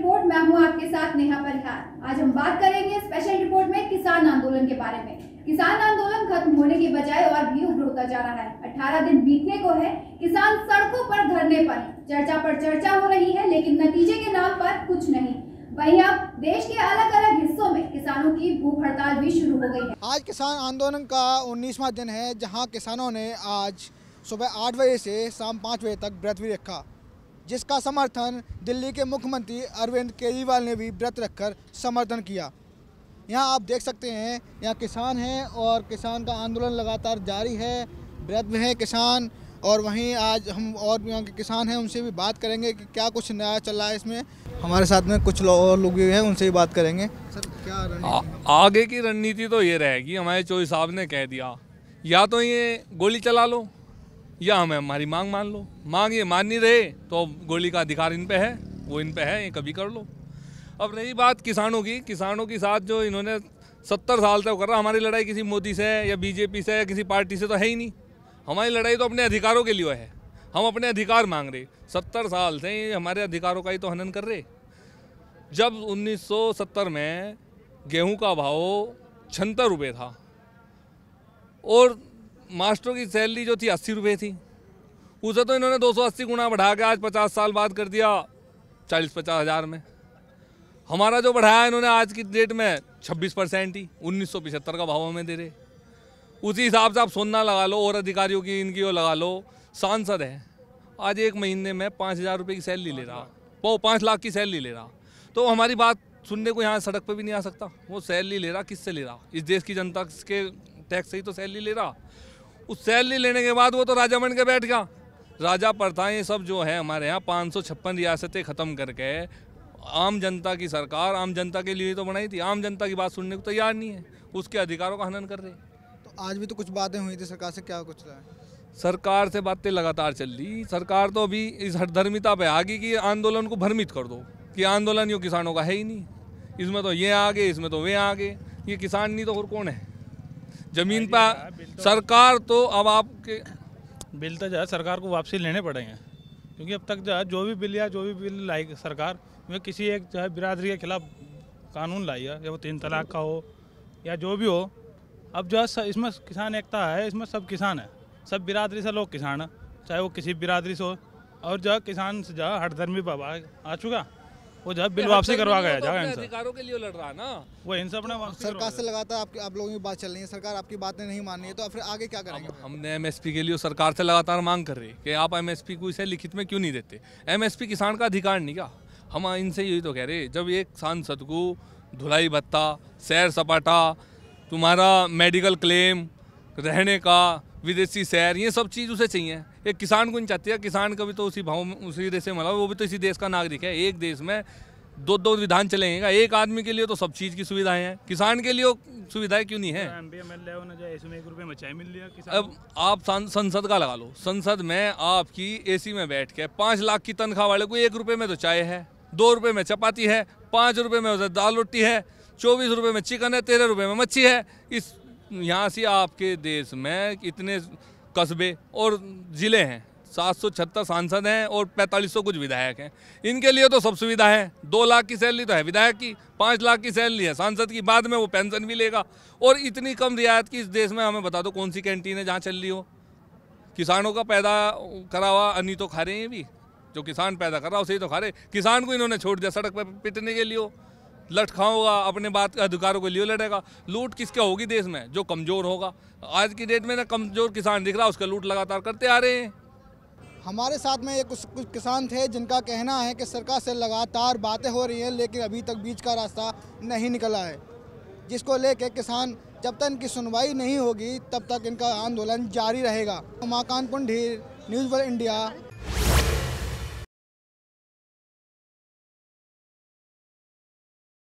report मैं हूं आपके साथ नेहा परिहार आज हम बात करेंगे स्पेशल रिपोर्ट में किसान आंदोलन के बारे में किसान आंदोलन खत्म होने के बजाय और भी उग्र होता जा रहा है 18 दिन बीतने को है किसान सड़कों पर धरने पर चर्चा पर चर्चा हो रही है लेकिन नतीजे के नाम पर कुछ नहीं वही अब देश के अलग अलग हिस्सों में किसानों की भूख हड़ताल भी शुरू हो गयी है आज किसान आंदोलन का उन्नीसवा दिन है जहाँ किसानों ने आज सुबह आठ बजे ऐसी शाम पाँच बजे तक व्रत भी रखा जिसका समर्थन दिल्ली के मुख्यमंत्री अरविंद केजरीवाल ने भी व्रत रखकर समर्थन किया यहाँ आप देख सकते हैं यहाँ किसान हैं और किसान का आंदोलन लगातार जारी है व्रत में है किसान और वहीं आज हम और भी यहाँ के किसान हैं उनसे भी बात करेंगे कि क्या कुछ नया चल रहा है इसमें हमारे साथ में कुछ लो, और लोग भी हैं उनसे भी बात करेंगे सर क्या आ, आगे की रणनीति तो ये रहेगी हमारे चोई साहब ने कह दिया या तो ये गोली चला लो या हमें हमारी मांग मान लो मांग ये मान नहीं रहे तो गोली का अधिकार इन पे है वो इन पे है ये कभी कर लो अब रही बात किसानों की किसानों के साथ जो इन्होंने सत्तर साल तक कर रहा हमारी लड़ाई किसी मोदी से या बीजेपी से या किसी पार्टी से तो है ही नहीं हमारी लड़ाई तो अपने अधिकारों के लिए है हम अपने अधिकार मांग रहे सत्तर साल से ही हमारे अधिकारों का ही तो हनन कर रहे जब 1970 में गेहूं का भाव छहत्तर रुपये था और मास्टरों की सैलरी जो थी अस्सी रुपये थी उसे तो इन्होंने अस्सी गुना बढ़ा के आज पचास साल बाद कर दिया चालीस पचास हज़ार में हमारा जो बढ़ाया इन्होंने आज की डेट में 26 परसेंट ही उन्नीस का भाव हमें दे रहे उसी हिसाब से आप सोना लगा लो और अधिकारियों की इनकी वो लगा लो सांसद हैं आज एक महीने में पाँच हज़ार रुपये की सैलरी ले रहा वो पाँच लाख की सैलरी ले रहा तो हमारी बात सुनने को यहाँ सड़क पर भी नहीं आ सकता वो सैलरी ले रहा किससे ले रहा इस देश की जनता के टैक्स से ही तो सैलरी ले रहा उस सैलरी लेने के बाद वो तो राजा बन के बैठ गया राजा प्रथाएँ सब जो है हमारे यहाँ पाँच सौ छप्पन रियासतें ख़त्म करके आम जनता की सरकार आम जनता के लिए तो बनाई थी आम जनता की बात सुनने को तैयार नहीं है उसके अधिकारों का हनन कर रहे तो आज भी तो कुछ बातें हुई थी सरकार से क्या कुछ रहा सरकार से बातें लगातार चल रही सरकार तो अभी इस हठधर्मिता पर आ गई कि आंदोलन को भ्रमित कर दो कि आंदोलन यो किसानों का है ही नहीं इसमें तो ये आगे इसमें तो वे आगे ये किसान नहीं तो और कौन है जमीन हाँ पर हाँ, तो- सरकार तो अब आपके बिल तो जो है सरकार को वापसी लेने पड़ेंगे क्योंकि अब तक जो है जो भी बिल या जो भी बिल लाई सरकार में किसी एक जो है बिरादरी के खिलाफ कानून लाई है या वो तीन तलाक का हो या जो भी हो अब जो है इसमें किसान एकता है इसमें सब किसान है सब बिरादरी से लोग किसान हैं चाहे वो किसी बिरादरी से हो और जो किसान से जो हर धर्मी बाबा आ चुका वो जब बिल वापसी करवा गया जाएगा अधिकारों के लिए लड़ रहा है ना वो इनसे अपने तो सरकार से लगातार आपके आप लोगों की बात चल रही है सरकार आपकी बातें नहीं मान रही है तो फिर आगे क्या करेंगे हमने एमएसपी के लिए सरकार से लगातार मांग कर रही है कि आप एमएसपी को इसे लिखित में क्यों नहीं देते एमएसपी किसान का अधिकार नहीं क्या हम इनसे यही तो कह रहे जब एक सांसद को धुलाई भत्ता सैर सपाटा तुम्हारा मेडिकल क्लेम रहने का विदेशी सैर ये सब चीज़ उसे चाहिए एक किसान को नहीं चाहती है किसान का भी तो उसी भाव उसी देश से मतलब वो भी तो इसी देश का नागरिक है एक देश में दो दो विधान चलेगा एक आदमी के लिए तो सब चीज़ की सुविधाएं हैं किसान के लिए सुविधाएं क्यों नहीं है अब आप संसद का लगा लो संसद में आपकी एसी में बैठ के पाँच लाख की तनख्वाह वाले को एक रुपये में तो चाय है दो रुपये में चपाती है पाँच रुपये में दाल रोटी है चौबीस रुपये में चिकन है तेरह रुपये में मच्छी है इस यहाँ से आपके देश में इतने कस्बे और ज़िले हैं सात सौ छत्तर सांसद हैं और पैंतालीस सौ कुछ विधायक हैं इनके लिए तो सब सुविधा है दो लाख की सैलरी तो है विधायक की पाँच लाख की सैलरी है सांसद की बाद में वो पेंशन भी लेगा और इतनी कम रियायत की इस देश में हमें बता दो कौन सी कैंटीन है जहाँ चल रही हो किसानों का पैदा करा हुआ अन्नी तो खा रहे हैं भी जो किसान पैदा कर रहा उसे ही तो खा रहे किसान को इन्होंने छोड़ दिया सड़क पर पिटने के लिए लठ खाऊंगा अपने बात अधिकारों के लिए लड़ेगा लूट किसके होगी देश में जो कमज़ोर होगा आज की डेट में ना कमज़ोर किसान दिख रहा है उसका लूट लगातार करते आ रहे हैं हमारे साथ में ये कुछ कुछ किसान थे जिनका कहना है कि सरकार से लगातार बातें हो रही हैं लेकिन अभी तक बीच का रास्ता नहीं निकला है जिसको लेके किसान जब तक इनकी सुनवाई नहीं होगी तब तक इनका आंदोलन जारी रहेगा Umakant Pundir news one India